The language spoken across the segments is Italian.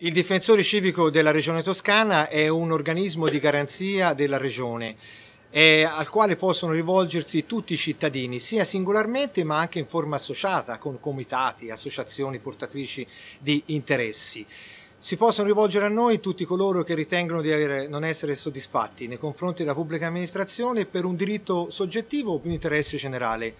Il Difensore Civico della Regione Toscana è un organismo di garanzia della Regione al quale possono rivolgersi tutti i cittadini, sia singolarmente ma anche in forma associata con comitati, associazioni portatrici di interessi. Si possono rivolgere a noi tutti coloro che ritengono di avere, non essere soddisfatti nei confronti della pubblica amministrazione per un diritto soggettivo o un interesse generale.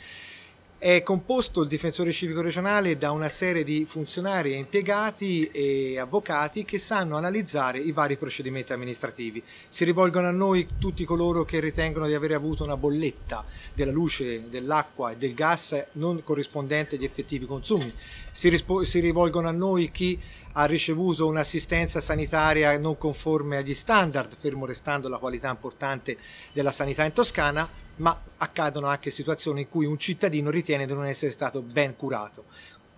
È composto il difensore civico regionale da una serie di funzionari, impiegati e avvocati che sanno analizzare i vari procedimenti amministrativi. Si rivolgono a noi tutti coloro che ritengono di avere avuto una bolletta della luce, dell'acqua e del gas non corrispondente agli effettivi consumi. Si, si rivolgono a noi chi ha ricevuto un'assistenza sanitaria non conforme agli standard, fermo restando la qualità importante della sanità in Toscana, ma accadono anche situazioni in cui un cittadino ritiene di non essere stato ben curato.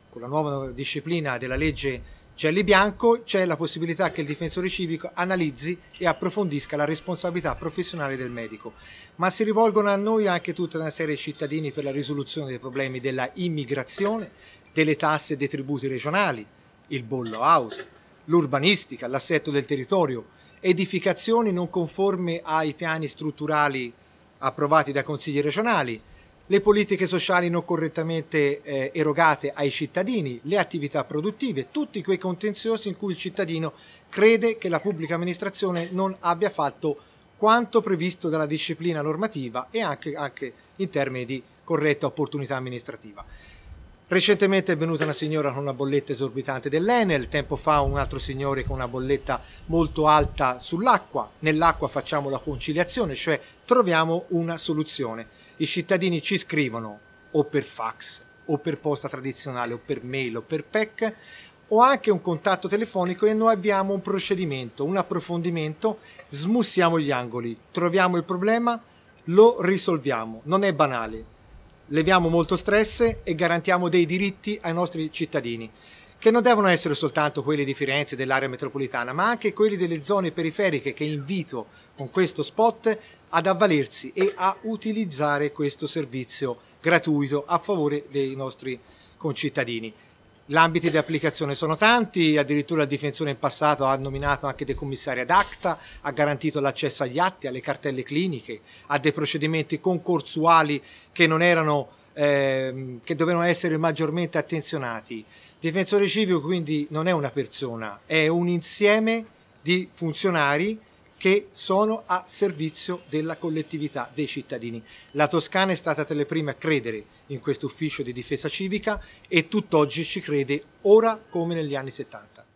Con la nuova disciplina della legge Celli Bianco c'è la possibilità che il difensore civico analizzi e approfondisca la responsabilità professionale del medico, ma si rivolgono a noi anche tutta una serie di cittadini per la risoluzione dei problemi della immigrazione, delle tasse e dei tributi regionali, il bollo house, l'urbanistica, l'assetto del territorio, edificazioni non conformi ai piani strutturali approvati dai consigli regionali, le politiche sociali non correttamente eh, erogate ai cittadini, le attività produttive, tutti quei contenziosi in cui il cittadino crede che la pubblica amministrazione non abbia fatto quanto previsto dalla disciplina normativa e anche, anche in termini di corretta opportunità amministrativa. Recentemente è venuta una signora con una bolletta esorbitante dell'Enel, tempo fa un altro signore con una bolletta molto alta sull'acqua. Nell'acqua facciamo la conciliazione, cioè troviamo una soluzione. I cittadini ci scrivono o per fax, o per posta tradizionale, o per mail, o per PEC, o anche un contatto telefonico e noi avviamo un procedimento, un approfondimento, smussiamo gli angoli, troviamo il problema, lo risolviamo. Non è banale leviamo molto stress e garantiamo dei diritti ai nostri cittadini che non devono essere soltanto quelli di Firenze e dell'area metropolitana, ma anche quelli delle zone periferiche che invito con questo spot ad avvalersi e a utilizzare questo servizio gratuito a favore dei nostri concittadini. L'ambito di applicazione sono tanti, addirittura il difensore in passato ha nominato anche dei commissari ad acta, ha garantito l'accesso agli atti, alle cartelle cliniche, a dei procedimenti concorsuali che non erano Ehm, che dovevano essere maggiormente attenzionati. Il Difensore civico quindi non è una persona, è un insieme di funzionari che sono a servizio della collettività, dei cittadini. La Toscana è stata tra le prime a credere in questo ufficio di difesa civica e tutt'oggi ci crede ora come negli anni 70.